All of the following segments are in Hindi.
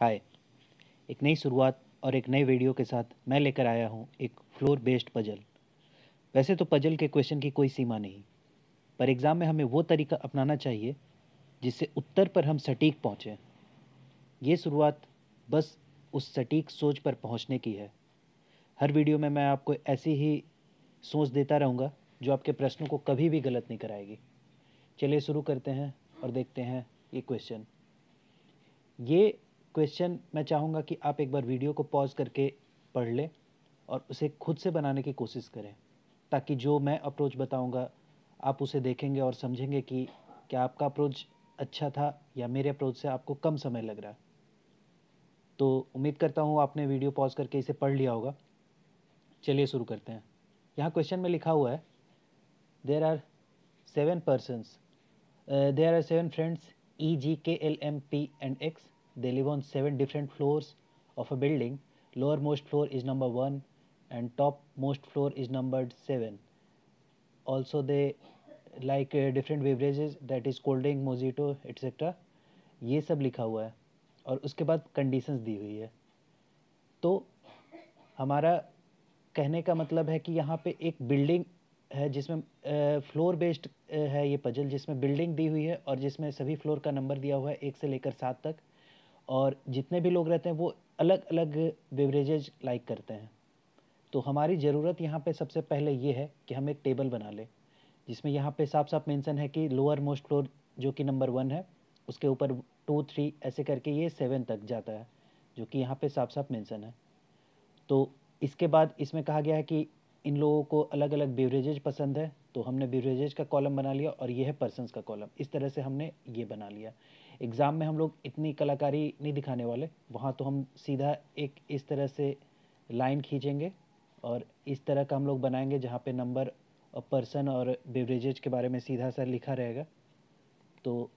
हाय एक नई शुरुआत और एक नए वीडियो के साथ मैं लेकर आया हूँ एक फ्लोर बेस्ड पजल वैसे तो पजल के क्वेश्चन की कोई सीमा नहीं पर एग्ज़ाम में हमें वो तरीका अपनाना चाहिए जिससे उत्तर पर हम सटीक पहुँचें ये शुरुआत बस उस सटीक सोच पर पहुँचने की है हर वीडियो में मैं आपको ऐसी ही सोच देता रहूँगा जो आपके प्रश्नों को कभी भी गलत नहीं कराएगी चलिए शुरू करते हैं और देखते हैं ये क्वेश्चन ये क्वेश्चन मैं चाहूँगा कि आप एक बार वीडियो को पॉज करके पढ़ लें और उसे खुद से बनाने की कोशिश करें ताकि जो मैं अप्रोच बताऊँगा आप उसे देखेंगे और समझेंगे कि क्या आपका अप्रोच अच्छा था या मेरे अप्रोच से आपको कम समय लग रहा है तो उम्मीद करता हूँ आपने वीडियो पॉज करके इसे पढ़ लिया होगा चलिए शुरू करते हैं यहाँ क्वेश्चन में लिखा हुआ है there are seven persons there are seven friends E G K L M P and X They live on seven different floors of a building. lower most floor is number 1 and top most floor is numbered 7 Also, they like uh, different beverages that is cold drink mojito etc ye sab likha hua hai aur uske baad conditions di hui hai to hamara kehne ka matlab hai ki yahan pe ek building है जिसमें फ्लोर बेस्ड है ये पजल जिसमें बिल्डिंग दी हुई है और जिसमें सभी फ्लोर का नंबर दिया हुआ है एक से लेकर सात तक और जितने भी लोग रहते हैं वो अलग अलग बेवरेजेज लाइक करते हैं तो हमारी ज़रूरत यहाँ पे सबसे पहले ये है कि हम एक टेबल बना लें जिसमें यहाँ पे साफ साफ मेंशन है कि लोअर मोस्ट फ्लोर जो कि नंबर वन है उसके ऊपर टू थ्री ऐसे करके ये सेवन तक जाता है जो कि यहाँ पे साफ साफ मेंशन है तो इसके बाद इसमें कहा गया है कि इन लोगों को अलग अलग बेवरेजेज पसंद है तो हमने बेवरेजेज का कॉलम बना लिया और ये है पर्सनस का कॉलम इस तरह से हमने ये बना लिया एग्ज़ाम में हम लोग इतनी कलाकारी नहीं दिखाने वाले वहाँ तो हम सीधा एक इस तरह से लाइन खींचेंगे और इस तरह का हम लोग बनाएंगे जहाँ पे नंबर और पर्सन और बेवरेजेज के बारे में सीधा सा लिखा रहेगा तो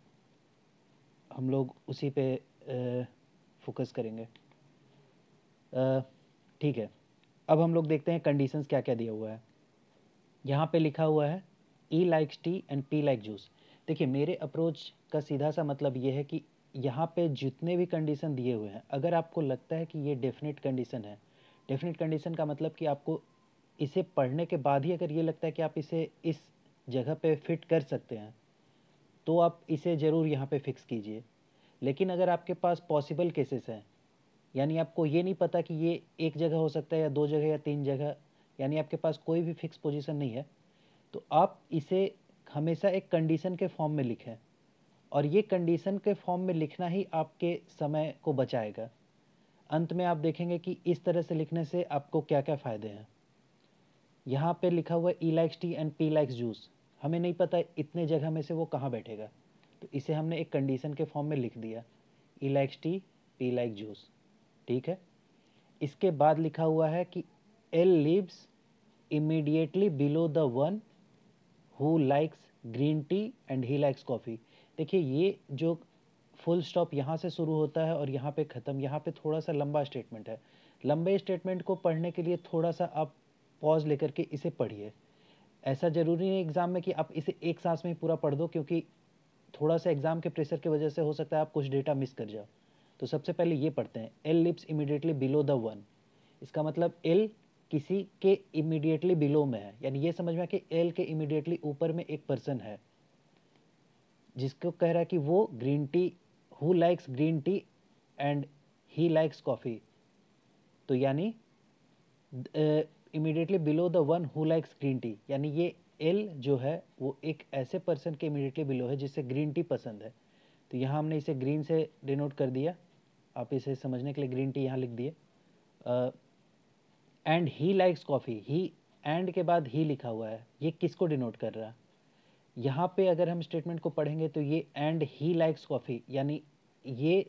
हम लोग उसी पे फोकस करेंगे ठीक है अब हम लोग देखते हैं कंडीशंस क्या क्या दिया हुआ है यहाँ पे लिखा हुआ है E likes T and P like juice देखिए मेरे अप्रोच का सीधा सा मतलब ये है कि यहाँ पे जितने भी कंडीशन दिए हुए हैं अगर आपको लगता है कि ये डेफिनेट कंडीशन है डेफिनेट कंडीशन का मतलब कि आपको इसे पढ़ने के बाद ही अगर ये लगता है कि आप इसे इस जगह पे फिट कर सकते हैं तो आप इसे ज़रूर यहाँ पे फिक्स कीजिए लेकिन अगर आपके पास पॉसिबल केसेस हैं यानी आपको ये नहीं पता कि ये एक जगह हो सकता है या दो जगह या तीन जगह यानी आपके पास कोई भी फिक्स पोजिशन नहीं है तो आप इसे हमेशा एक कंडीशन के फॉर्म में लिखें और ये कंडीशन के फॉर्म में लिखना ही आपके समय को बचाएगा अंत में आप देखेंगे कि इस तरह से लिखने से आपको क्या क्या फ़ायदे हैं यहाँ पे लिखा हुआ E likes T and P likes juice हमें नहीं पता इतने जगह में से वो कहाँ बैठेगा तो इसे हमने एक कंडीशन के फॉर्म में लिख दिया E likes T P like juice ठीक है इसके बाद लिखा हुआ है कि L lives immediately below the one who likes green tea and he likes coffee देखिए ये जो फुल स्टॉप यहाँ से शुरू होता है और यहाँ पे ख़त्म यहाँ पे थोड़ा सा लंबा स्टेटमेंट है लंबे स्टेटमेंट को पढ़ने के लिए थोड़ा सा आप पॉज लेकर के इसे पढ़िए ऐसा ज़रूरी नहीं एग्ज़ाम में कि आप इसे एक सांस में ही पूरा पढ़ दो क्योंकि थोड़ा सा एग्ज़ाम के प्रेशर की वजह से हो सकता है आप कुछ डेटा मिस कर जाओ तो सबसे पहले ये पढ़ते हैं L lives immediately below the one इसका मतलब एल किसी के इमीडिएटली बिलो में है यानी ये समझ में कि एल के इमीडिएटली ऊपर में एक पर्सन है जिसको कह रहा है कि वो green tea who likes green tea and he likes coffee तो यानी immediately below the one who likes green tea यानी ये एल जो है वो एक ऐसे पर्सन के इमीडिएटली बिलो है जिसे ग्रीन टी पसंद है तो यहाँ हमने इसे ग्रीन से डिनोट कर दिया आप इसे समझने के लिए ग्रीन टी यहाँ लिख दिए and he likes coffee he and के बाद ही लिखा हुआ है ये किसको डिनोट कर रहा है यहाँ पे अगर हम स्टेटमेंट को पढ़ेंगे तो ये एंड ही लाइक्स कॉफ़ी यानी ये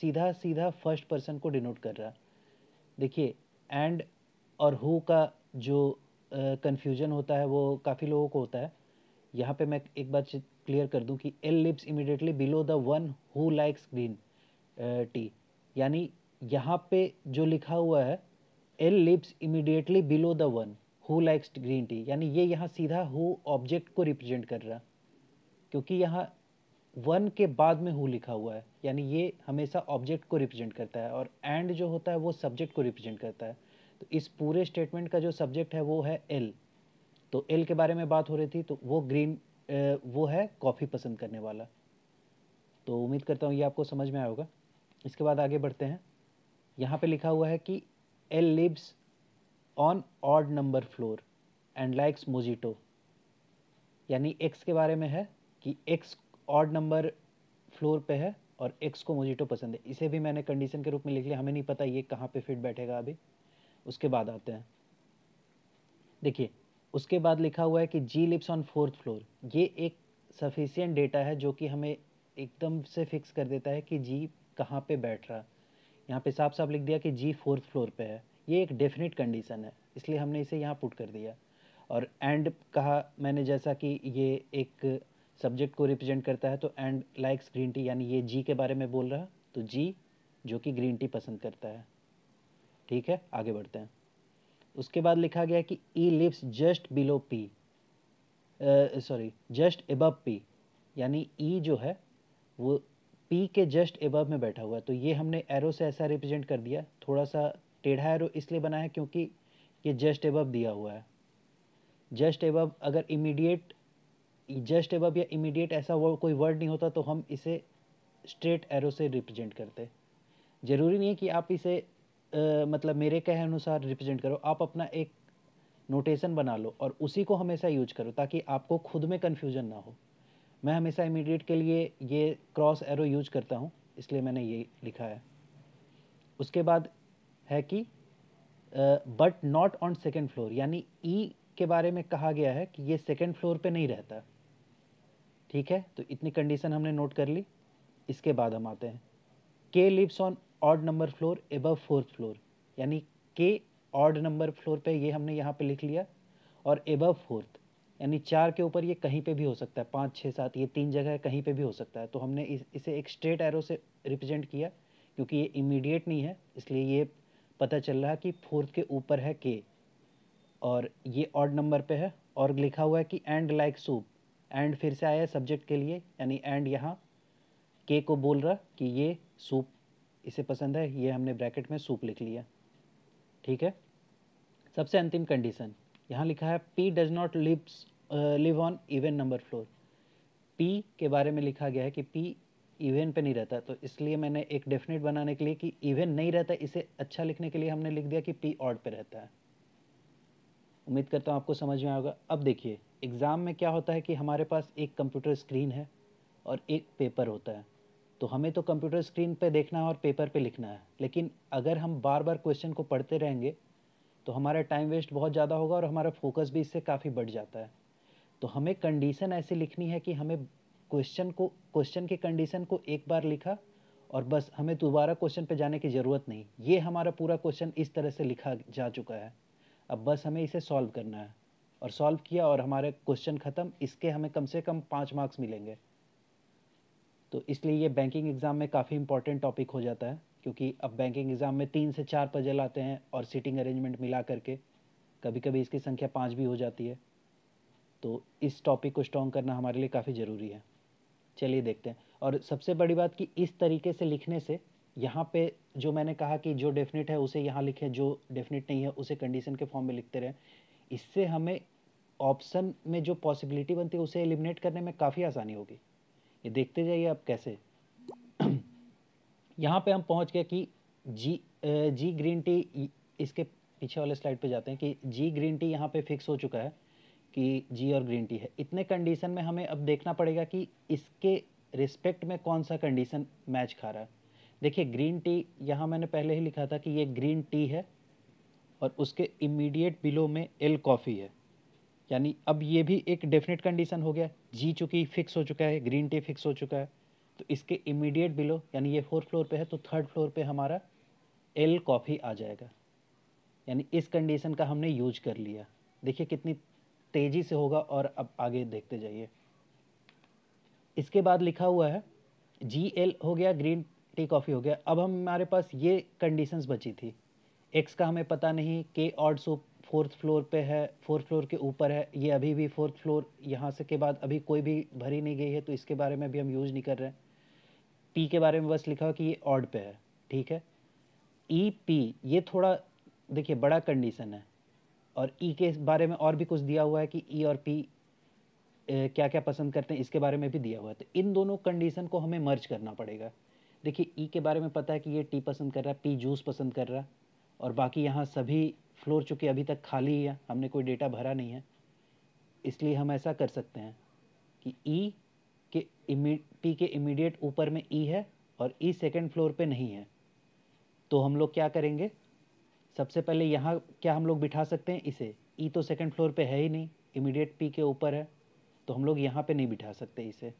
सीधा सीधा फर्स्ट पर्सन को डिनोट कर रहा देखिए एंड और हु का जो कन्फ्यूजन uh, होता है वो काफ़ी लोगों को होता है यहाँ पे मैं एक बात क्लियर कर दूँ कि L lives immediately below the one who likes green tea यानी यहाँ पे जो लिखा हुआ है L lives immediately below the one who likes green tea यानी ये यहाँ सीधा हु ऑब्जेक्ट को रिप्रेजेंट कर रहा क्योंकि यहाँ वन के बाद में हु लिखा हुआ है यानी ये हमेशा ऑब्जेक्ट को रिप्रेजेंट करता है और एंड जो होता है वो सब्जेक्ट को रिप्रेजेंट करता है तो इस पूरे स्टेटमेंट का जो सब्जेक्ट है वो है एल तो एल के बारे में बात हो रही थी तो वो ग्रीन वो है कॉफ़ी पसंद करने वाला तो उम्मीद करता हूँ ये आपको समझ में आया होगा इसके बाद आगे बढ़ते हैं यहाँ पे लिखा हुआ है कि L lives on odd number floor and likes mojito यानी x के बारे में है कि x ऑड नंबर फ्लोर पे है और x को मोजिटो पसंद है इसे भी मैंने कंडीशन के रूप में लिख लिया हमें नहीं पता ये कहाँ पे फिट बैठेगा अभी उसके बाद आते हैं देखिए उसके बाद लिखा हुआ है कि G lives on fourth floor ये एक सफिशियंट डेटा है जो कि हमें एकदम से फिक्स कर देता है कि जी कहाँ पे बैठ रहा है यहाँ पे साफ साफ लिख दिया कि जी फोर्थ फ्लोर पे है ये एक डेफिनेट कंडीशन है इसलिए हमने इसे यहाँ पुट कर दिया और एंड कहा मैंने जैसा कि ये एक सब्जेक्ट को रिप्रेजेंट करता है तो एंड लाइक्स ग्रीन टी यानी ये जी के बारे में बोल रहा तो जी जो कि ग्रीन टी पसंद करता है ठीक है आगे बढ़ते हैं उसके बाद लिखा गया कि E lives just below P sorry just above P यानी ई e जो है वो पी के जस्ट एबव में बैठा हुआ है तो ये हमने एरो से ऐसा रिप्रेजेंट कर दिया थोड़ा सा टेढ़ा एरो इसलिए बना है क्योंकि ये जस्ट एबव दिया हुआ है जस्ट एबव अगर इमीडिएट जस्ट एबव या इमीडिएट ऐसा वर्ड कोई वर्ड नहीं होता तो हम इसे स्ट्रेट एरो से रिप्रेजेंट करते ज़रूरी नहीं है कि आप इसे आ, मतलब मेरे कहे अनुसार रिप्रेजेंट करो आप अपना एक नोटेशन बना लो और उसी को हमेशा यूज करो ताकि आपको खुद में कन्फ्यूजन ना हो मैं हमेशा इमीडिएट के लिए ये क्रॉस एरो यूज करता हूँ इसलिए मैंने ये लिखा है उसके बाद है कि but not on second floor यानी ई e के बारे में कहा गया है कि ये सेकेंड फ्लोर पे नहीं रहता ठीक है तो इतनी कंडीशन हमने नोट कर ली इसके बाद हम आते हैं K lives on odd number floor above fourth floor यानी के ऑड नंबर फ्लोर पे ये हमने यहाँ पे लिख लिया और एबव फोर्थ यानी चार के ऊपर ये कहीं पे भी हो सकता है पाँच छः सात ये तीन जगह कहीं पे भी हो सकता है तो हमने इस, इसे एक स्ट्रेट एरो से रिप्रेजेंट किया क्योंकि ये इमीडिएट नहीं है इसलिए ये पता चल रहा है कि फोर्थ के ऊपर है के और ये ऑड नंबर पे है और लिखा हुआ है कि एंड लाइक सूप एंड फिर से आया सब्जेक्ट के लिए यानी एंड यहाँ के को बोल रहा कि ये सूप इसे पसंद है ये हमने ब्रैकेट में सूप लिख लिया ठीक है सबसे अंतिम कंडीशन यहाँ लिखा है P does not lives live on even number floor P के बारे में लिखा गया है कि पी इवेंट पे नहीं रहता तो इसलिए मैंने एक डेफिनेट बनाने के लिए कि इवेंट नहीं रहता इसे अच्छा लिखने के लिए हमने लिख दिया कि पी ऑड पे रहता है उम्मीद करता हूँ आपको समझ में आएगा अब देखिए एग्ज़ाम में क्या होता है कि हमारे पास एक कंप्यूटर स्क्रीन है और एक पेपर होता है तो हमें तो कंप्यूटर स्क्रीन पे देखना है और पेपर पे लिखना है लेकिन अगर हम बार बार क्वेश्चन को पढ़ते रहेंगे तो हमारा टाइम वेस्ट बहुत ज़्यादा होगा और हमारा फोकस भी इससे काफ़ी बढ़ जाता है तो हमें कंडीशन ऐसे लिखनी है कि हमें क्वेश्चन को क्वेश्चन के कंडीशन को एक बार लिखा और बस हमें दोबारा क्वेश्चन पे जाने की ज़रूरत नहीं ये हमारा पूरा क्वेश्चन इस तरह से लिखा जा चुका है अब बस हमें इसे सॉल्व करना है और सॉल्व किया और हमारे क्वेश्चन ख़त्म इसके हमें कम से कम पाँच मार्क्स मिलेंगे तो इसलिए ये बैंकिंग एग्ज़ाम में काफ़ी इंपॉर्टेंट टॉपिक हो जाता है क्योंकि अब बैंकिंग एग्ज़ाम में तीन से चार पजल आते हैं और सीटिंग अरेंजमेंट मिला करके कभी कभी इसकी संख्या पाँच भी हो जाती है तो इस टॉपिक को स्ट्रॉन्ग करना हमारे लिए काफ़ी ज़रूरी है चलिए देखते हैं और सबसे बड़ी बात कि इस तरीके से लिखने से यहाँ पे जो मैंने कहा कि जो डेफिनेट है उसे यहाँ लिखें जो डेफिनेट नहीं है उसे कंडीशन के फॉर्म में लिखते रहें इससे हमें ऑप्शन में जो पॉसिबिलिटी बनती है उसे एलिमिनेट करने में काफ़ी आसानी होगी ये देखते जाइए आप कैसे यहाँ पे हम पहुँच गए कि जी जी ग्रीन टी इसके पीछे वाले स्लाइड पे जाते हैं कि जी ग्रीन टी यहाँ पे फिक्स हो चुका है कि जी और ग्रीन टी है इतने कंडीशन में हमें अब देखना पड़ेगा कि इसके रिस्पेक्ट में कौन सा कंडीशन मैच खा रहा है देखिए ग्रीन टी यहाँ मैंने पहले ही लिखा था कि ये ग्रीन टी है और उसके इमीडिएट बिलो में एल कॉफ़ी है यानी अब ये भी एक डेफिनेट कंडीशन हो गया जी चूँकि फिक्स हो चुका है ग्रीन टी फिक्स हो चुका है तो इसके इमीडिएट बिलो यानी ये फोर्थ फ्लोर पे है तो थर्ड फ्लोर पे हमारा एल कॉफ़ी आ जाएगा यानी इस कंडीशन का हमने यूज कर लिया देखिए कितनी तेजी से होगा और अब आगे देखते जाइए इसके बाद लिखा हुआ है जी एल हो गया ग्रीन टी कॉफ़ी हो गया अब हमारे पास ये कंडीशंस बची थी एक्स का हमें पता नहीं के ऑड सो फोर्थ फ्लोर पे है फोर्थ फ्लोर के ऊपर है ये अभी भी फोर्थ फ्लोर यहाँ से के बाद अभी कोई भी भरी नहीं गई है तो इसके बारे में भी हम यूज़ नहीं कर रहे हैं पी के बारे में बस लिखा हुआ कि ये ऑड पे है ठीक है ई e पी ये थोड़ा देखिए बड़ा कंडीशन है और ई e के बारे में और भी कुछ दिया हुआ है कि ई e और पी क्या क्या पसंद करते हैं इसके बारे में भी दिया हुआ है तो इन दोनों कंडीशन को हमें मर्ज करना पड़ेगा देखिए ई e के बारे में पता है कि ये टी पसंद कर रहा है पी जूस पसंद कर रहा है और बाकी यहाँ सभी फ्लोर चूँकि अभी तक खाली ही है हमने कोई डेटा भरा नहीं है इसलिए हम ऐसा कर सकते हैं कि ई e के पी के इमीडिएट ऊपर में ई e है और ई सेकेंड फ्लोर पर नहीं है तो हम लोग क्या करेंगे सबसे पहले यहाँ क्या हम लोग बिठा सकते हैं इसे ई e तो सेकंड फ्लोर पे है ही नहीं इमीडिएट पी के ऊपर है तो हम लोग यहाँ पे नहीं बिठा सकते इसे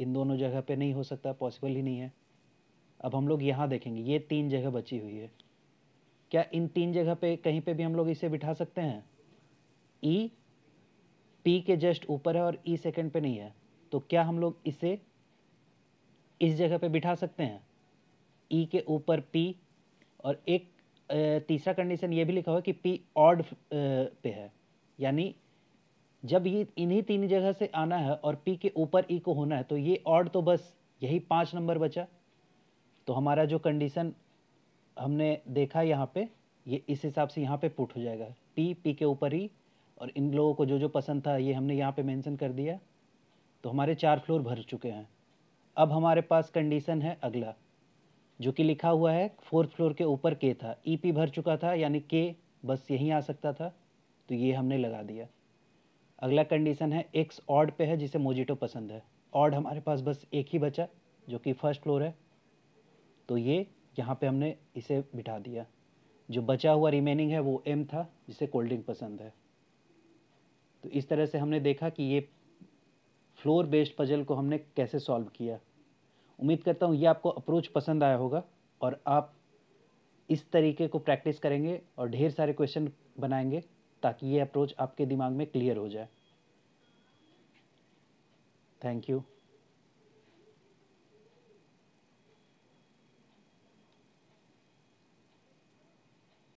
इन दोनों जगह पे नहीं हो सकता पॉसिबल ही नहीं है अब हम लोग यहाँ देखेंगे ये तीन जगह बची हुई है क्या इन तीन जगह पे कहीं पे भी हम लोग इसे बिठा सकते हैं ई e, पी के जस्ट ऊपर है और ई e सेकंड पे नहीं है तो क्या हम लोग इसे इस जगह पे बिठा सकते हैं ई के ऊपर पी और एक तीसरा कंडीशन ये भी लिखा हुआ कि पी ऑड पे है यानी जब ये इन्हीं तीन जगह से आना है और पी के ऊपर ई e को होना है तो ये ऑड तो बस यही पाँच नंबर बचा तो हमारा जो कंडीशन हमने देखा यहाँ पे ये इस हिसाब से यहाँ पे पुट हो जाएगा पी पी के ऊपर ई e और इन लोगों को जो जो पसंद था ये हमने यहाँ पे मेंशन कर दिया तो हमारे चार फ्लोर भर चुके हैं अब हमारे पास कंडीशन है अगला जो कि लिखा हुआ है फोर्थ फ्लोर के ऊपर के था ईपी e भर चुका था यानी के बस यहीं आ सकता था तो ये हमने लगा दिया अगला कंडीशन है एक्स ऑड पे है जिसे मोजिटो पसंद है ऑड हमारे पास बस एक ही बचा जो कि फर्स्ट फ्लोर है तो ये यहाँ पे हमने इसे बिठा दिया जो बचा हुआ रिमेनिंग है वो एम था जिसे कोल्ड ड्रिंक पसंद है तो इस तरह से हमने देखा कि ये फ्लोर बेस्ड पजल को हमने कैसे सॉल्व किया उम्मीद करता हूँ ये आपको अप्रोच पसंद आया होगा और आप इस तरीके को प्रैक्टिस करेंगे और ढेर सारे क्वेश्चन बनाएंगे ताकि ये अप्रोच आपके दिमाग में क्लियर हो जाए थैंक यू